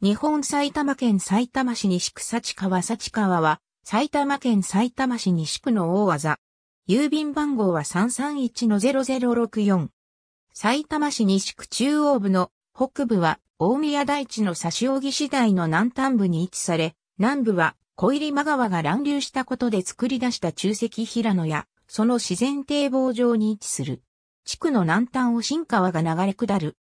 日本埼玉県埼玉市西区幸川幸川は、埼玉県埼玉市西区の大技。郵便番号は331-0064。埼玉市西区中央部の北部は大宮台地の差荻次第の南端部に位置され、南部は小入間川が乱流したことで作り出した中石平野や、その自然堤防上に位置する。地区の南端を新川が流れ下る。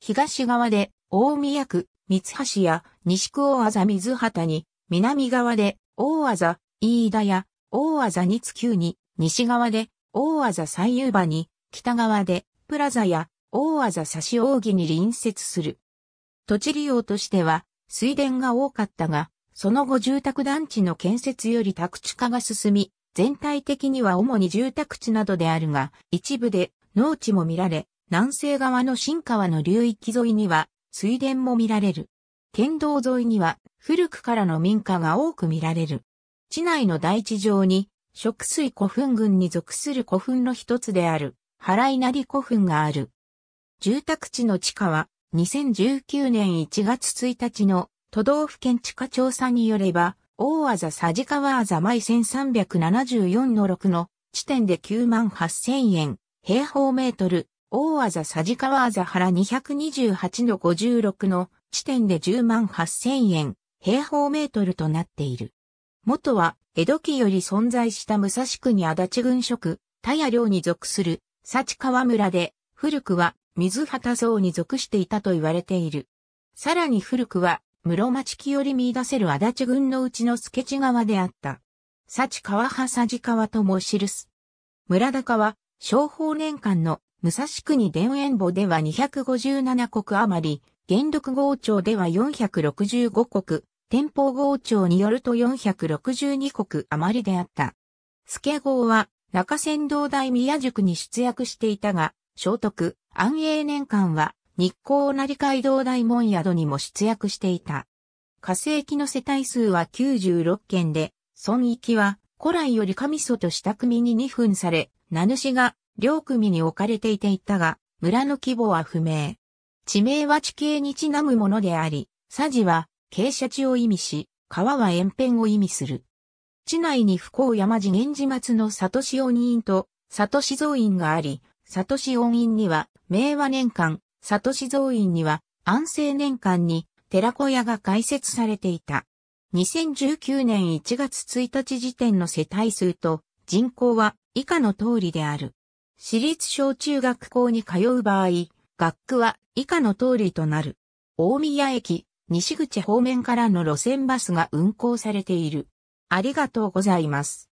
東側で大宮区、三橋や西区大字水畑に、南側で大字、飯田や大字二津急に、西側で大字西遊場に、北側でプラザや大字差し扇に隣接する。土地利用としては水田が多かったが、その後住宅団地の建設より宅地化が進み、全体的には主に住宅地などであるが、一部で農地も見られ、南西側の新川の流域沿いには水田も見られる。県道沿いには古くからの民家が多く見られる。地内の大地上に、食水古墳群に属する古墳の一つである、原稲荷古墳がある。住宅地の地価は、2019年1月1日の都道府県地価調査によれば、大和佐治川あざまい1374の6の地点で9万8000円、平方メートル、大技佐治川あざ原228の56の地点で10万8000円、平方メートルとなっている。元は、江戸期より存在した武蔵区に足立郡職、田谷領に属する、幸川村で、古くは、水畑荘に属していたと言われている。さらに古くは、室町期より見出せる足立郡のうちの助地川であった。幸川派佐治川とも記す。村高は、昭法年間の武蔵国田園墓では257国余り、元禄号庁では465国、天保号庁によると462国余りであった。助号は中山道大宮塾に出役していたが、聖徳、安永年間は日光成街道大門宿にも出役していた。火星期の世帯数は96件で、損域は古来より神祖とした組に2分され、名主が両組に置かれていていたが、村の規模は不明。地名は地形にちなむものであり、佐治は傾斜地を意味し、川は延辺を意味する。地内に不幸山寺源氏松の里志恩院と里志蔵院があり、里志恩院には明和年間、里志蔵院には安政年間に寺小屋が開設されていた。2019年1月1日時点の世帯数と人口は以下の通りである。私立小中学校に通う場合、学区は以下の通りとなる。大宮駅、西口方面からの路線バスが運行されている。ありがとうございます。